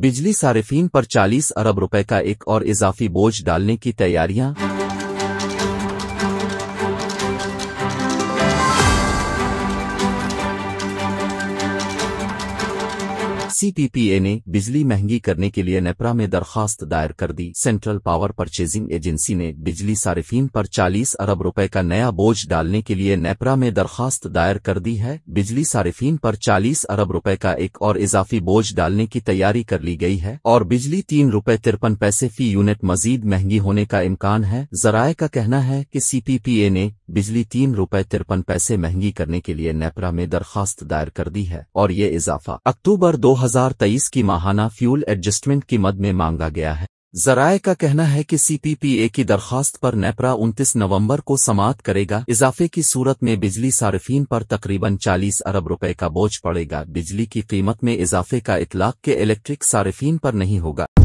बिजली सारिफिन पर 40 अरब रुपए का एक और इजाफी बोझ डालने की तैयारियां सीपीपीए ने बिजली महंगी करने के लिए नेपरा में दरखास्त दायर कर दी सेंट्रल पावर परचेजिंग एजेंसी ने बिजली सारिफिन पर 40 अरब रुपए का नया बोझ डालने के लिए नेपरा में दरखास्त दायर कर दी है बिजली सारिफिन पर 40 अरब रुपए का एक और इजाफी बोझ डालने की तैयारी कर ली गई है और बिजली तीन रुपए तिरपन पैसे फी यूनिट मजीद महंगी होने का इम्कान है जराये का कहना है कि सीपीपीए ने बिजली तीन रुपए तिरपन पैसे महंगी करने के लिए नेपरा में दरखास्त दायर कर दी है और ये इजाफा अक्टूबर दो 2023 की माहाना फ्यूल एडजस्टमेंट की मद में मांगा गया है जराए का कहना है कि सीपीपीए की दरखास्त पर नेपरा 29 नवंबर को समाप्त करेगा इजाफे की सूरत में बिजली सार्फिन पर तकरीबन 40 अरब रुपए का बोझ पड़ेगा बिजली की कीमत में इजाफे का इतलाक के इलेक्ट्रिक सार्फिन पर नहीं होगा